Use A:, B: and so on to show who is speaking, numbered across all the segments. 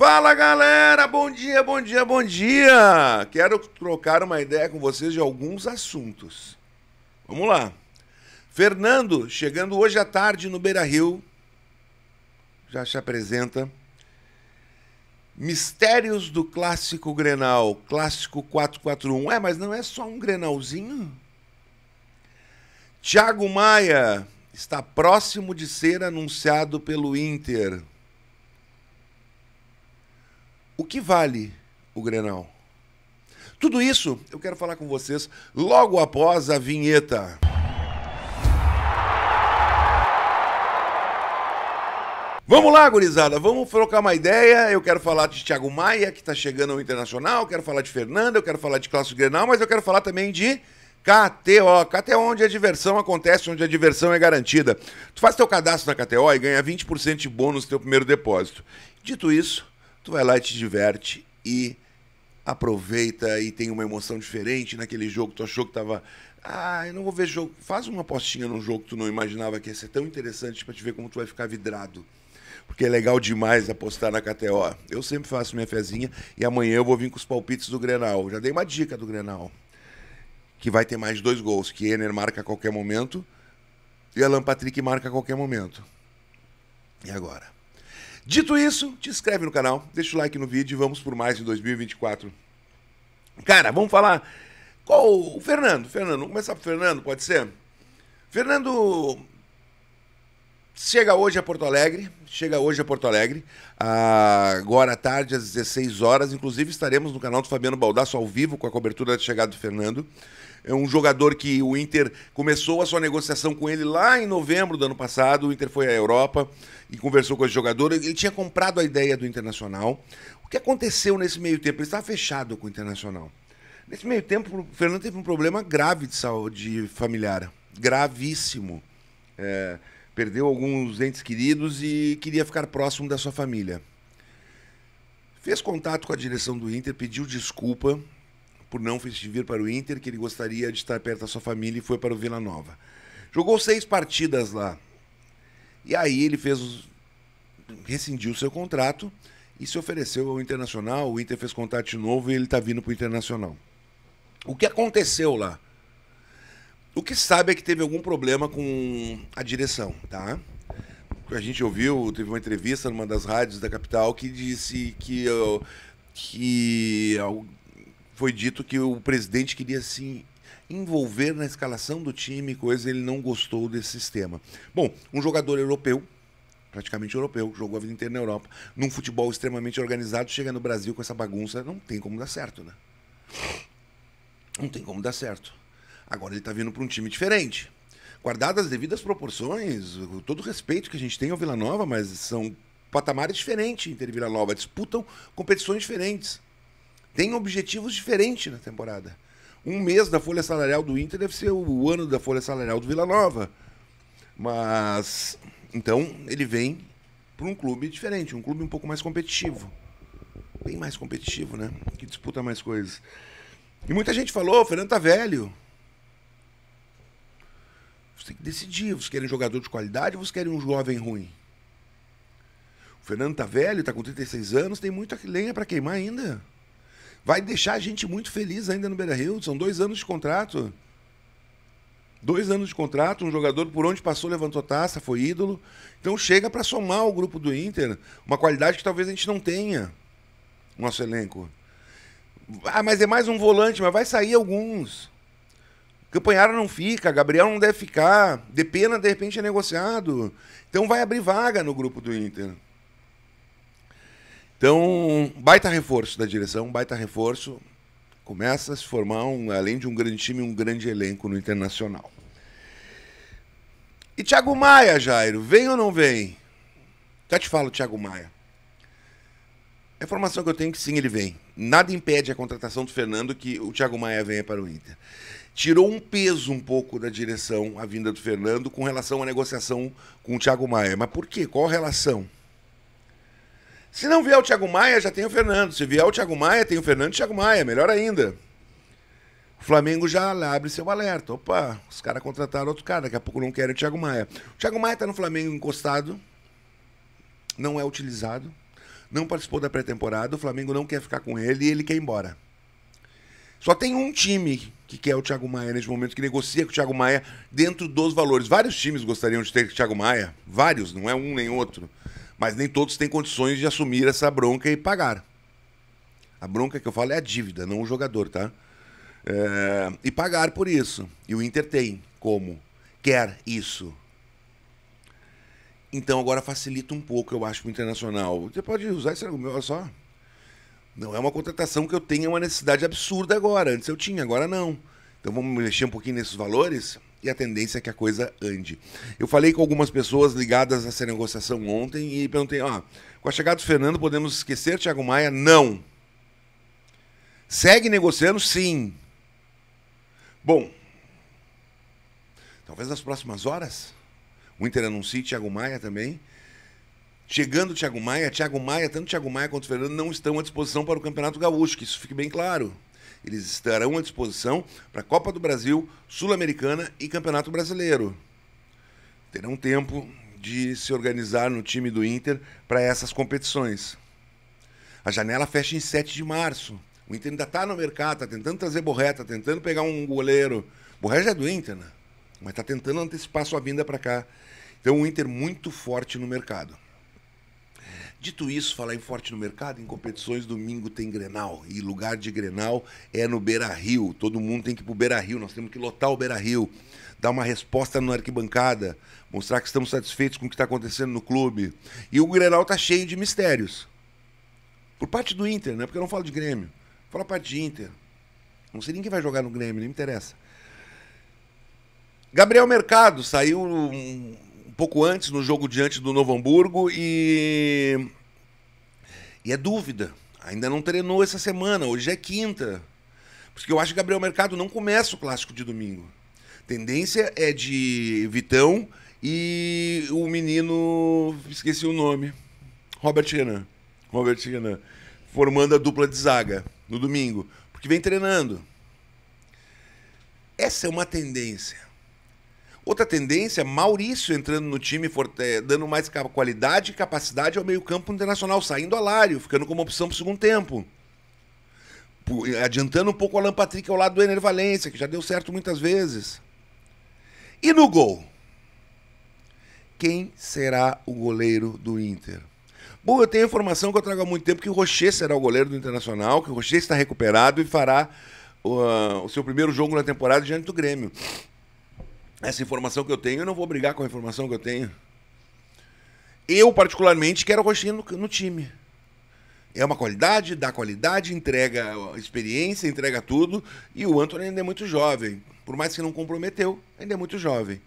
A: Fala galera, bom dia, bom dia, bom dia! Quero trocar uma ideia com vocês de alguns assuntos. Vamos lá. Fernando, chegando hoje à tarde no Beira Rio, já se apresenta. Mistérios do clássico Grenal, clássico 441. É, mas não é só um Grenalzinho? Thiago Maia está próximo de ser anunciado pelo Inter. O que vale o Grenal? Tudo isso eu quero falar com vocês logo após a vinheta. Vamos lá, gurizada, vamos trocar uma ideia. Eu quero falar de Thiago Maia, que está chegando ao Internacional, eu quero falar de Fernando, eu quero falar de Clássico Grenal, mas eu quero falar também de KTO. KTO, é onde a diversão acontece, onde a diversão é garantida. Tu faz teu cadastro na KTO e ganha 20% de bônus no teu primeiro depósito. Dito isso, tu vai lá e te diverte e aproveita e tem uma emoção diferente naquele jogo que tu achou que tava ah, eu não vou ver jogo. Faz uma apostinha num jogo que tu não imaginava que ia ser tão interessante para te ver como tu vai ficar vidrado. Porque é legal demais apostar na KTO. Eu sempre faço minha fezinha e amanhã eu vou vir com os palpites do Grenal. Já dei uma dica do Grenal. Que vai ter mais dois gols, que Ener marca a qualquer momento e Alan Patrick marca a qualquer momento. E agora? Dito isso, te inscreve no canal, deixa o like no vídeo e vamos por mais em 2024. Cara, vamos falar. Qual. O Fernando, Fernando, vamos começar pro Fernando, pode ser? Fernando chega hoje a Porto Alegre, chega hoje a Porto Alegre, agora à tarde às 16 horas, inclusive estaremos no canal do Fabiano Baldasso ao vivo com a cobertura de chegada do Fernando. É um jogador que o Inter começou a sua negociação com ele lá em novembro do ano passado. O Inter foi à Europa e conversou com esse jogador. Ele tinha comprado a ideia do Internacional. O que aconteceu nesse meio tempo? Ele estava fechado com o Internacional. Nesse meio tempo, o Fernando teve um problema grave de saúde familiar. Gravíssimo. É, perdeu alguns entes queridos e queria ficar próximo da sua família. Fez contato com a direção do Inter, pediu desculpa por não vir para o Inter, que ele gostaria de estar perto da sua família e foi para o Vila Nova. Jogou seis partidas lá. E aí ele fez rescindiu rescindiu seu contrato e se ofereceu ao Internacional. O Inter fez contato de novo e ele está vindo para o Internacional. O que aconteceu lá? O que sabe é que teve algum problema com a direção, tá? A gente ouviu, teve uma entrevista numa das rádios da capital que disse que, que foi dito que o presidente queria se envolver na escalação do time, coisa ele não gostou desse sistema. Bom, um jogador europeu, praticamente europeu, jogou a vida inteira na Europa, num futebol extremamente organizado, chega no Brasil com essa bagunça, não tem como dar certo, né? Não tem como dar certo. Agora ele está vindo para um time diferente. Guardadas as devidas proporções, todo o respeito que a gente tem ao Vila Nova, mas são patamares diferentes entre Vila Nova, disputam competições diferentes tem objetivos diferentes na temporada. Um mês da folha salarial do Inter deve ser o ano da folha salarial do Vila Nova. Mas então ele vem para um clube diferente, um clube um pouco mais competitivo. Bem mais competitivo, né? Que disputa mais coisas. E muita gente falou, o Fernando tá velho. Você tem que decidir, vocês querem um jogador de qualidade ou vocês querem um jovem ruim? O Fernando tá velho, tá com 36 anos, tem muita lenha para queimar ainda vai deixar a gente muito feliz ainda no Beira Rio. São dois anos de contrato. Dois anos de contrato, um jogador por onde passou levantou taça, foi ídolo. Então chega para somar o grupo do Inter uma qualidade que talvez a gente não tenha no nosso elenco. Ah, mas é mais um volante, mas vai sair alguns. Campanhara não fica, Gabriel não deve ficar, Depena de repente é negociado. Então vai abrir vaga no grupo do Inter. Então, baita reforço da direção, baita reforço. Começa a se formar, um, além de um grande time, um grande elenco no Internacional. E Thiago Maia, Jairo, vem ou não vem? Já te falo, Thiago Maia. A é informação que eu tenho é que sim, ele vem. Nada impede a contratação do Fernando que o Thiago Maia venha para o Inter. Tirou um peso um pouco da direção a vinda do Fernando com relação à negociação com o Thiago Maia. Mas por quê? Qual a relação? Se não vier o Thiago Maia, já tem o Fernando. Se vier o Thiago Maia, tem o Fernando e o Thiago Maia. Melhor ainda. O Flamengo já abre seu alerta. Opa, os caras contrataram outro cara. Daqui a pouco não querem o Thiago Maia. O Thiago Maia está no Flamengo encostado. Não é utilizado. Não participou da pré-temporada. O Flamengo não quer ficar com ele e ele quer ir embora. Só tem um time que quer o Thiago Maia neste momento, que negocia com o Thiago Maia dentro dos valores. Vários times gostariam de ter o Thiago Maia. Vários, não é um nem outro. Mas nem todos têm condições de assumir essa bronca e pagar. A bronca que eu falo é a dívida, não o jogador, tá? É, e pagar por isso. E o Inter tem como? Quer isso. Então agora facilita um pouco, eu acho, o Internacional. Você pode usar esse argumento, olha só. Não é uma contratação que eu tenha uma necessidade absurda agora. Antes eu tinha, agora não. Então vamos mexer um pouquinho nesses valores? e a tendência é que a coisa ande. Eu falei com algumas pessoas ligadas a essa negociação ontem e perguntei: ó, ah, com a chegada do Fernando, podemos esquecer Thiago Maia? Não. Segue negociando? Sim. Bom, talvez nas próximas horas o Inter anuncie Thiago Maia também. Chegando Thiago Maia, Thiago Maia, tanto Thiago Maia quanto Fernando não estão à disposição para o Campeonato Gaúcho, que isso fique bem claro. Eles estarão à disposição para a Copa do Brasil, Sul-Americana e Campeonato Brasileiro. Terão tempo de se organizar no time do Inter para essas competições. A janela fecha em 7 de março. O Inter ainda está no mercado, está tentando trazer Borré, está tentando pegar um goleiro. Borré já é do Inter, né? mas está tentando antecipar sua vinda para cá. Então o Inter muito forte no mercado. Dito isso, falar em forte no mercado, em competições, domingo tem Grenal. E lugar de Grenal é no Beira Rio. Todo mundo tem que ir pro Beira Rio. Nós temos que lotar o Beira Rio. Dar uma resposta na arquibancada. Mostrar que estamos satisfeitos com o que está acontecendo no clube. E o Grenal tá cheio de mistérios. Por parte do Inter, né? Porque eu não falo de Grêmio. Fala parte de Inter. Não sei nem quem vai jogar no Grêmio, nem me interessa. Gabriel Mercado saiu um pouco antes, no jogo diante do Novo Hamburgo, e. E é dúvida. Ainda não treinou essa semana, hoje é quinta. Porque eu acho que Gabriel Mercado não começa o clássico de domingo. Tendência é de Vitão e o menino. Esqueci o nome. Robert Renan. Robert Renan. Formando a dupla de zaga no domingo. Porque vem treinando. Essa é uma tendência. Outra tendência, Maurício entrando no time, é, dando mais qualidade e capacidade ao meio-campo internacional, saindo Alário, ficando como opção para o segundo tempo. Adiantando um pouco o Alan Patrick ao lado do Ener Valência, que já deu certo muitas vezes. E no gol? Quem será o goleiro do Inter? Bom, eu tenho informação que eu trago há muito tempo que o Rocher será o goleiro do Internacional, que o Rocher está recuperado e fará uh, o seu primeiro jogo na temporada diante do Grêmio essa informação que eu tenho, eu não vou brigar com a informação que eu tenho. Eu, particularmente, quero o Roxinha no, no time. É uma qualidade, dá qualidade, entrega experiência, entrega tudo. E o Antônio ainda é muito jovem. Por mais que não comprometeu, ainda é muito jovem.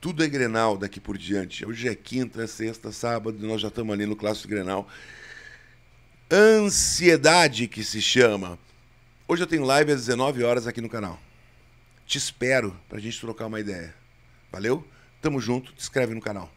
A: Tudo é Grenal daqui por diante. Hoje é quinta, sexta, sábado, nós já estamos ali no Clássico Grenal. Ansiedade que se chama. Hoje eu tenho live às 19 horas aqui no canal. Te espero para a gente trocar uma ideia. Valeu? Tamo junto, te inscreve no canal.